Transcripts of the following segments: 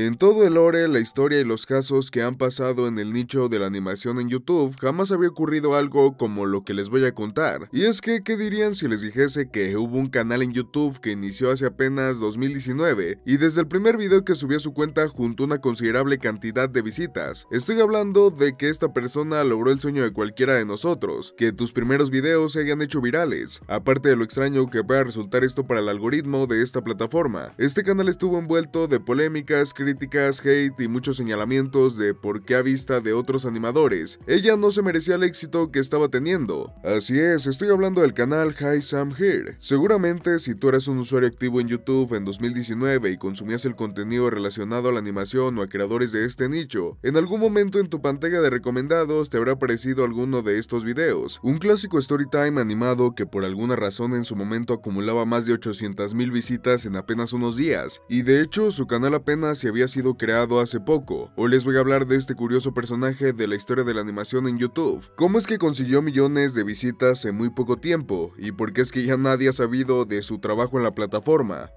En todo el lore, la historia y los casos que han pasado en el nicho de la animación en YouTube, jamás había ocurrido algo como lo que les voy a contar. Y es que, ¿qué dirían si les dijese que hubo un canal en YouTube que inició hace apenas 2019 y desde el primer video que subió a su cuenta a una considerable cantidad de visitas? Estoy hablando de que esta persona logró el sueño de cualquiera de nosotros, que tus primeros videos se hayan hecho virales, aparte de lo extraño que va a resultar esto para el algoritmo de esta plataforma. Este canal estuvo envuelto de polémicas, críticas, hate y muchos señalamientos de por qué a vista de otros animadores, ella no se merecía el éxito que estaba teniendo. Así es, estoy hablando del canal Hi Sam Here. Seguramente si tú eras un usuario activo en YouTube en 2019 y consumías el contenido relacionado a la animación o a creadores de este nicho, en algún momento en tu pantalla de recomendados te habrá aparecido alguno de estos videos, un clásico storytime animado que por alguna razón en su momento acumulaba más de 800.000 visitas en apenas unos días, y de hecho su canal apenas se había sido creado hace poco. Hoy les voy a hablar de este curioso personaje de la historia de la animación en YouTube. ¿Cómo es que consiguió millones de visitas en muy poco tiempo? ¿Y por qué es que ya nadie ha sabido de su trabajo en la plataforma?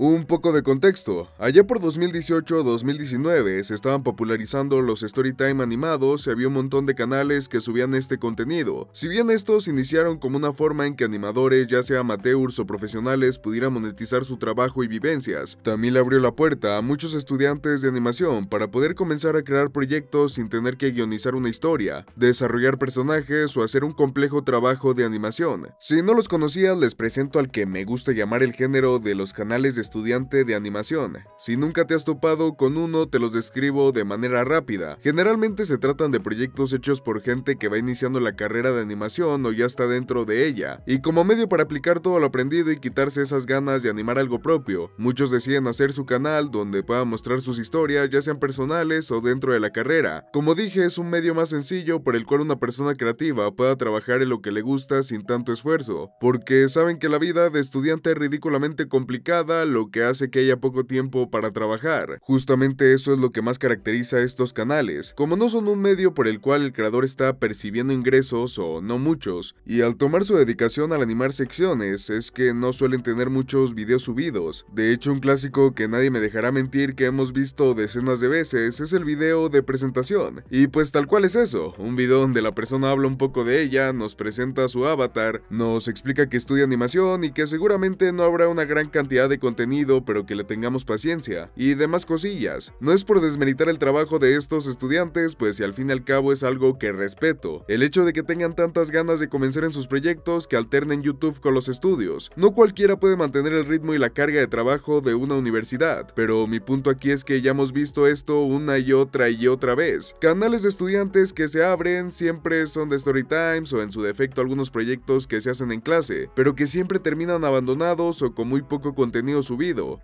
Un poco de contexto. Allá por 2018-2019 se estaban popularizando los storytime animados y había un montón de canales que subían este contenido. Si bien estos iniciaron como una forma en que animadores, ya sea amateurs o profesionales, pudieran monetizar su trabajo y vivencias, también le abrió la puerta a muchos estudiantes de animación para poder comenzar a crear proyectos sin tener que guionizar una historia, desarrollar personajes o hacer un complejo trabajo de animación. Si no los conocían, les presento al que me gusta llamar el género de los canales de estudiante de animación. Si nunca te has topado con uno, te los describo de manera rápida. Generalmente se tratan de proyectos hechos por gente que va iniciando la carrera de animación o ya está dentro de ella, y como medio para aplicar todo lo aprendido y quitarse esas ganas de animar algo propio. Muchos deciden hacer su canal donde pueda mostrar sus historias, ya sean personales o dentro de la carrera. Como dije, es un medio más sencillo por el cual una persona creativa pueda trabajar en lo que le gusta sin tanto esfuerzo, porque saben que la vida de estudiante es ridículamente complicada, lo que hace que haya poco tiempo para trabajar. Justamente eso es lo que más caracteriza a estos canales, como no son un medio por el cual el creador está percibiendo ingresos o no muchos, y al tomar su dedicación al animar secciones es que no suelen tener muchos videos subidos. De hecho, un clásico que nadie me dejará mentir que hemos visto decenas de veces es el video de presentación, y pues tal cual es eso, un video donde la persona habla un poco de ella, nos presenta su avatar, nos explica que estudia animación y que seguramente no habrá una gran cantidad de contenido pero que le tengamos paciencia, y demás cosillas. No es por desmeritar el trabajo de estos estudiantes, pues si al fin y al cabo es algo que respeto. El hecho de que tengan tantas ganas de comenzar en sus proyectos que alternen YouTube con los estudios. No cualquiera puede mantener el ritmo y la carga de trabajo de una universidad, pero mi punto aquí es que ya hemos visto esto una y otra y otra vez. Canales de estudiantes que se abren siempre son de story times o en su defecto algunos proyectos que se hacen en clase, pero que siempre terminan abandonados o con muy poco contenido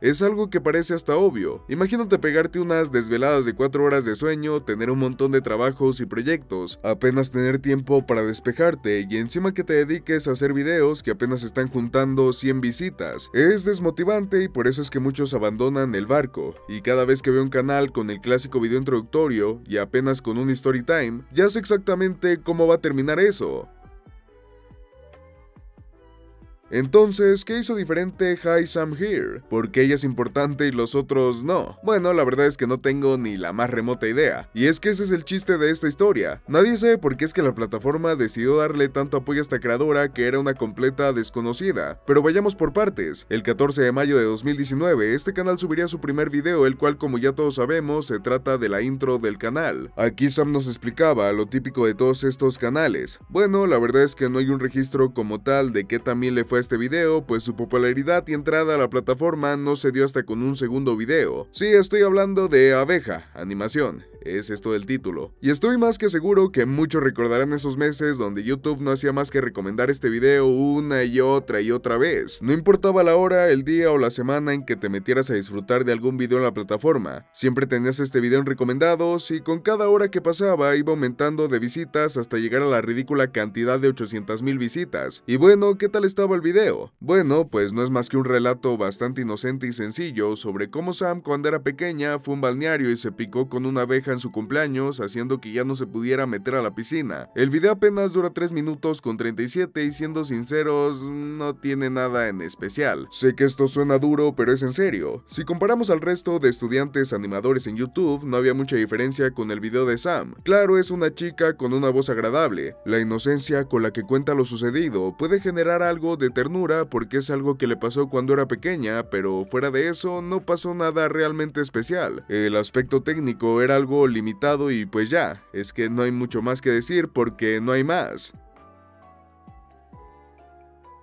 es algo que parece hasta obvio. Imagínate pegarte unas desveladas de 4 horas de sueño, tener un montón de trabajos y proyectos, apenas tener tiempo para despejarte y encima que te dediques a hacer videos que apenas están juntando 100 visitas. Es desmotivante y por eso es que muchos abandonan el barco. Y cada vez que veo un canal con el clásico video introductorio y apenas con un story time, ya sé exactamente cómo va a terminar eso. Entonces, ¿qué hizo diferente Hi Sam Here? ¿Por qué ella es importante y los otros no? Bueno, la verdad es que no tengo ni la más remota idea. Y es que ese es el chiste de esta historia. Nadie sabe por qué es que la plataforma decidió darle tanto apoyo a esta creadora que era una completa desconocida. Pero vayamos por partes. El 14 de mayo de 2019, este canal subiría su primer video, el cual como ya todos sabemos, se trata de la intro del canal. Aquí Sam nos explicaba lo típico de todos estos canales. Bueno, la verdad es que no hay un registro como tal de qué también le fue este video, pues su popularidad y entrada a la plataforma no se dio hasta con un segundo video. Sí, estoy hablando de Abeja, animación es esto del título. Y estoy más que seguro que muchos recordarán esos meses donde YouTube no hacía más que recomendar este video una y otra y otra vez. No importaba la hora, el día o la semana en que te metieras a disfrutar de algún video en la plataforma, siempre tenías este video en recomendados y con cada hora que pasaba iba aumentando de visitas hasta llegar a la ridícula cantidad de 800.000 visitas. Y bueno, ¿qué tal estaba el video? Bueno, pues no es más que un relato bastante inocente y sencillo sobre cómo Sam cuando era pequeña fue un balneario y se picó con una abeja en su cumpleaños, haciendo que ya no se pudiera meter a la piscina. El video apenas dura 3 minutos con 37 y siendo sinceros, no tiene nada en especial. Sé que esto suena duro, pero es en serio. Si comparamos al resto de estudiantes animadores en YouTube, no había mucha diferencia con el video de Sam. Claro, es una chica con una voz agradable. La inocencia con la que cuenta lo sucedido puede generar algo de ternura porque es algo que le pasó cuando era pequeña, pero fuera de eso no pasó nada realmente especial. El aspecto técnico era algo limitado y pues ya, es que no hay mucho más que decir porque no hay más.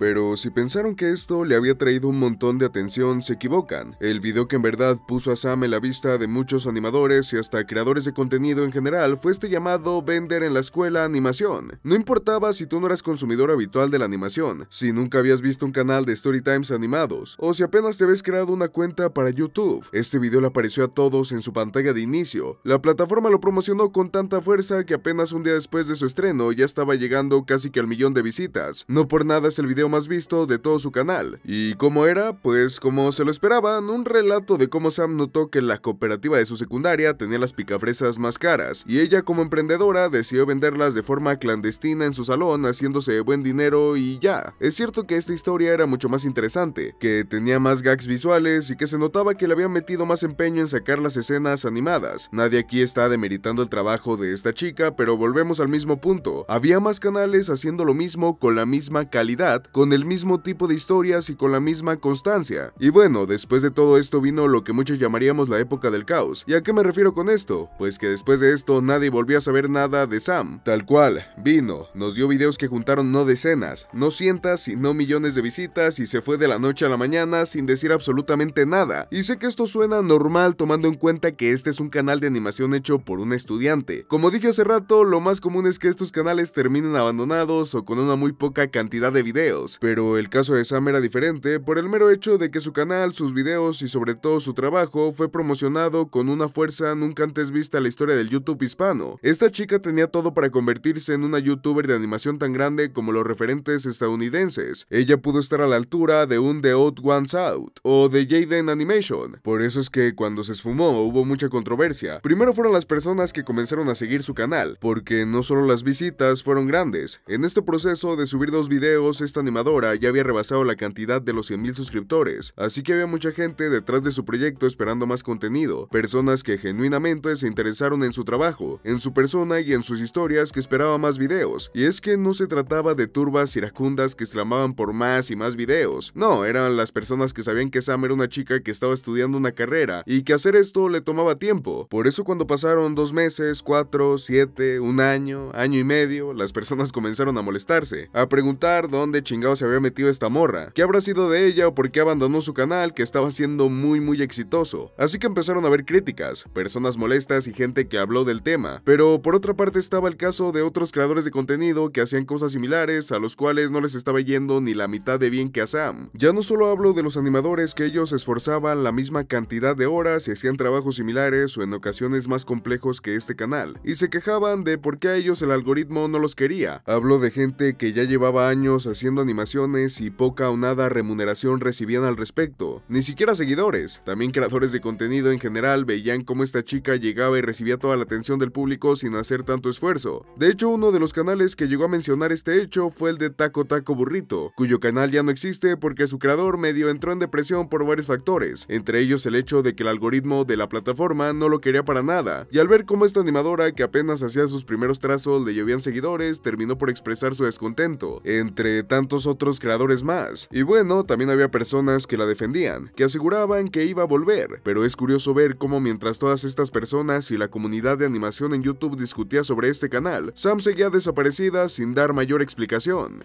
Pero si pensaron que esto le había traído un montón de atención, se equivocan. El video que en verdad puso a Sam en la vista de muchos animadores y hasta creadores de contenido en general fue este llamado Vender en la escuela animación. No importaba si tú no eras consumidor habitual de la animación, si nunca habías visto un canal de Storytimes animados, o si apenas te habías creado una cuenta para YouTube. Este video le apareció a todos en su pantalla de inicio. La plataforma lo promocionó con tanta fuerza que apenas un día después de su estreno ya estaba llegando casi que al millón de visitas. No por nada es el video más visto de todo su canal. ¿Y cómo era? Pues como se lo esperaban, un relato de cómo Sam notó que la cooperativa de su secundaria tenía las picafresas más caras, y ella como emprendedora decidió venderlas de forma clandestina en su salón, haciéndose buen dinero y ya. Es cierto que esta historia era mucho más interesante, que tenía más gags visuales y que se notaba que le habían metido más empeño en sacar las escenas animadas. Nadie aquí está demeritando el trabajo de esta chica, pero volvemos al mismo punto. Había más canales haciendo lo mismo con la misma calidad, con con el mismo tipo de historias y con la misma constancia. Y bueno, después de todo esto vino lo que muchos llamaríamos la época del caos. ¿Y a qué me refiero con esto? Pues que después de esto nadie volvió a saber nada de Sam. Tal cual, vino, nos dio videos que juntaron no decenas, no cientas sino millones de visitas y se fue de la noche a la mañana sin decir absolutamente nada. Y sé que esto suena normal tomando en cuenta que este es un canal de animación hecho por un estudiante. Como dije hace rato, lo más común es que estos canales terminen abandonados o con una muy poca cantidad de videos pero el caso de Sam era diferente por el mero hecho de que su canal, sus videos y sobre todo su trabajo fue promocionado con una fuerza nunca antes vista en la historia del YouTube hispano. Esta chica tenía todo para convertirse en una youtuber de animación tan grande como los referentes estadounidenses. Ella pudo estar a la altura de un The Odd Ones Out o de Jaden Animation. Por eso es que cuando se esfumó hubo mucha controversia. Primero fueron las personas que comenzaron a seguir su canal, porque no solo las visitas fueron grandes. En este proceso de subir dos videos, esta animadora ya había rebasado la cantidad de los 100.000 suscriptores, así que había mucha gente detrás de su proyecto esperando más contenido, personas que genuinamente se interesaron en su trabajo, en su persona y en sus historias que esperaba más videos, y es que no se trataba de turbas iracundas que exclamaban por más y más videos, no, eran las personas que sabían que Sam era una chica que estaba estudiando una carrera y que hacer esto le tomaba tiempo, por eso cuando pasaron dos meses, cuatro, siete, un año, año y medio, las personas comenzaron a molestarse, a preguntar dónde se había metido esta morra, qué habrá sido de ella o por qué abandonó su canal que estaba siendo muy muy exitoso. Así que empezaron a haber críticas, personas molestas y gente que habló del tema, pero por otra parte estaba el caso de otros creadores de contenido que hacían cosas similares a los cuales no les estaba yendo ni la mitad de bien que a Sam. Ya no solo hablo de los animadores que ellos esforzaban la misma cantidad de horas y hacían trabajos similares o en ocasiones más complejos que este canal, y se quejaban de por qué a ellos el algoritmo no los quería. Hablo de gente que ya llevaba años haciendo animaciones animaciones y poca o nada remuneración recibían al respecto, ni siquiera seguidores. También creadores de contenido en general veían cómo esta chica llegaba y recibía toda la atención del público sin hacer tanto esfuerzo. De hecho, uno de los canales que llegó a mencionar este hecho fue el de Taco Taco Burrito, cuyo canal ya no existe porque su creador medio entró en depresión por varios factores, entre ellos el hecho de que el algoritmo de la plataforma no lo quería para nada, y al ver cómo esta animadora que apenas hacía sus primeros trazos le llovían seguidores, terminó por expresar su descontento. Entre tantos otros creadores más. Y bueno, también había personas que la defendían, que aseguraban que iba a volver, pero es curioso ver cómo mientras todas estas personas y la comunidad de animación en YouTube discutía sobre este canal, Sam seguía desaparecida sin dar mayor explicación.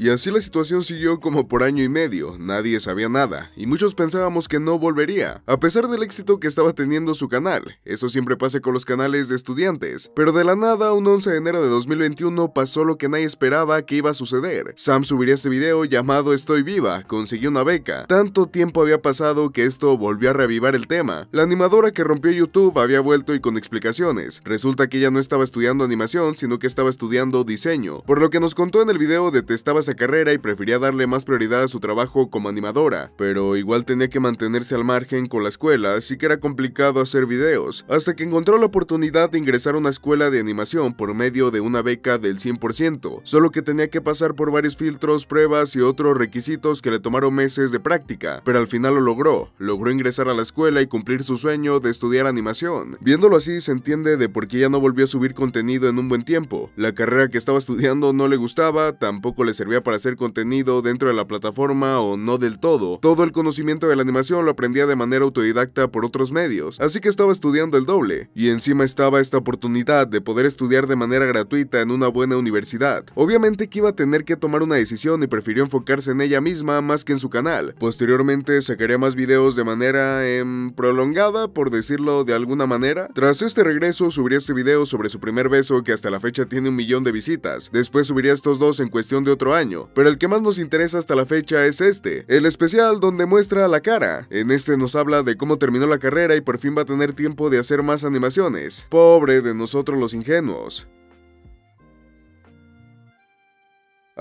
Y así la situación siguió como por año y medio, nadie sabía nada, y muchos pensábamos que no volvería, a pesar del éxito que estaba teniendo su canal, eso siempre pasa con los canales de estudiantes, pero de la nada, un 11 de enero de 2021 pasó lo que nadie esperaba que iba a suceder, Sam subiría este video llamado Estoy viva, consiguió una beca, tanto tiempo había pasado que esto volvió a reavivar el tema, la animadora que rompió YouTube había vuelto y con explicaciones, resulta que ella no estaba estudiando animación, sino que estaba estudiando diseño, por lo que nos contó en el video de carrera y prefería darle más prioridad a su trabajo como animadora, pero igual tenía que mantenerse al margen con la escuela, así que era complicado hacer videos, hasta que encontró la oportunidad de ingresar a una escuela de animación por medio de una beca del 100%, solo que tenía que pasar por varios filtros, pruebas y otros requisitos que le tomaron meses de práctica, pero al final lo logró, logró ingresar a la escuela y cumplir su sueño de estudiar animación. Viéndolo así se entiende de por qué ya no volvió a subir contenido en un buen tiempo, la carrera que estaba estudiando no le gustaba, tampoco le servía para hacer contenido dentro de la plataforma o no del todo. Todo el conocimiento de la animación lo aprendía de manera autodidacta por otros medios, así que estaba estudiando el doble. Y encima estaba esta oportunidad de poder estudiar de manera gratuita en una buena universidad. Obviamente que iba a tener que tomar una decisión y prefirió enfocarse en ella misma más que en su canal. Posteriormente sacaría más videos de manera em, prolongada, por decirlo de alguna manera. Tras este regreso subiría este video sobre su primer beso que hasta la fecha tiene un millón de visitas. Después subiría estos dos en cuestión de otro año pero el que más nos interesa hasta la fecha es este, el especial donde muestra la cara. En este nos habla de cómo terminó la carrera y por fin va a tener tiempo de hacer más animaciones. Pobre de nosotros los ingenuos.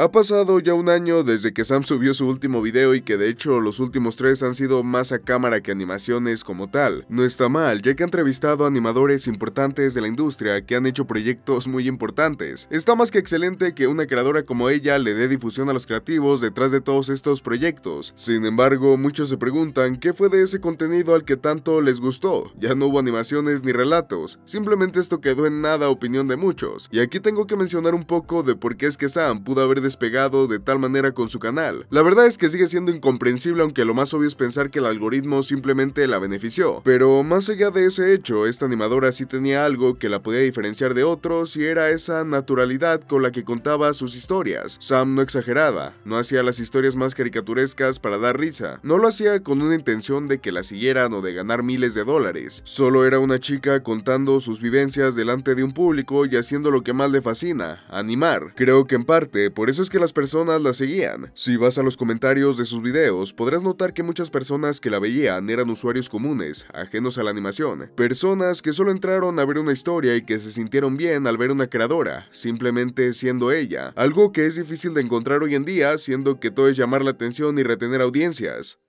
Ha pasado ya un año desde que Sam subió su último video y que de hecho los últimos tres han sido más a cámara que animaciones como tal. No está mal, ya que ha entrevistado a animadores importantes de la industria que han hecho proyectos muy importantes. Está más que excelente que una creadora como ella le dé difusión a los creativos detrás de todos estos proyectos. Sin embargo, muchos se preguntan qué fue de ese contenido al que tanto les gustó. Ya no hubo animaciones ni relatos, simplemente esto quedó en nada opinión de muchos. Y aquí tengo que mencionar un poco de por qué es que Sam pudo haber despegado de tal manera con su canal. La verdad es que sigue siendo incomprensible aunque lo más obvio es pensar que el algoritmo simplemente la benefició. Pero más allá de ese hecho, esta animadora sí tenía algo que la podía diferenciar de otros y era esa naturalidad con la que contaba sus historias. Sam no exageraba, no hacía las historias más caricaturescas para dar risa, no lo hacía con una intención de que la siguieran o de ganar miles de dólares, solo era una chica contando sus vivencias delante de un público y haciendo lo que más le fascina, animar. Creo que en parte por eso es que las personas la seguían. Si vas a los comentarios de sus videos, podrás notar que muchas personas que la veían eran usuarios comunes, ajenos a la animación. Personas que solo entraron a ver una historia y que se sintieron bien al ver una creadora, simplemente siendo ella. Algo que es difícil de encontrar hoy en día, siendo que todo es llamar la atención y retener audiencias.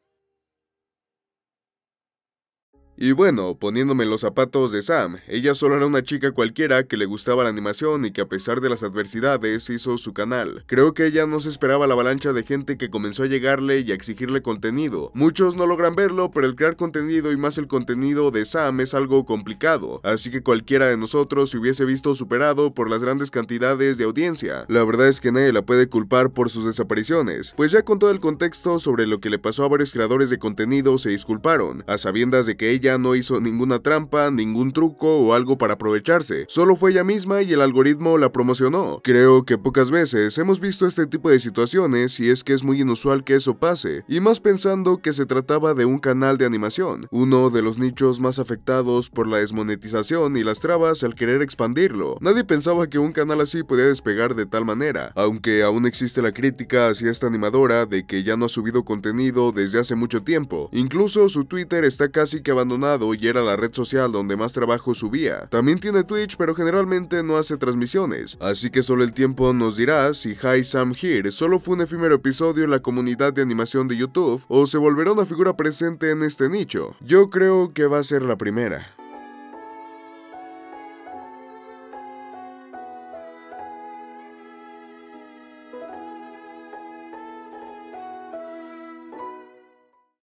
Y bueno, poniéndome los zapatos de Sam, ella solo era una chica cualquiera que le gustaba la animación y que a pesar de las adversidades hizo su canal. Creo que ella no se esperaba la avalancha de gente que comenzó a llegarle y a exigirle contenido. Muchos no logran verlo, pero el crear contenido y más el contenido de Sam es algo complicado, así que cualquiera de nosotros se hubiese visto superado por las grandes cantidades de audiencia. La verdad es que nadie la puede culpar por sus desapariciones, pues ya con todo el contexto sobre lo que le pasó a varios creadores de contenido se disculparon, a sabiendas de que ella no hizo ninguna trampa, ningún truco o algo para aprovecharse, solo fue ella misma y el algoritmo la promocionó. Creo que pocas veces hemos visto este tipo de situaciones y es que es muy inusual que eso pase, y más pensando que se trataba de un canal de animación, uno de los nichos más afectados por la desmonetización y las trabas al querer expandirlo. Nadie pensaba que un canal así podía despegar de tal manera, aunque aún existe la crítica hacia esta animadora de que ya no ha subido contenido desde hace mucho tiempo. Incluso su Twitter está casi que abandonado y era la red social donde más trabajo subía. También tiene Twitch, pero generalmente no hace transmisiones, así que solo el tiempo nos dirá si Hi Sam Here solo fue un efímero episodio en la comunidad de animación de YouTube o se volverá una figura presente en este nicho. Yo creo que va a ser la primera.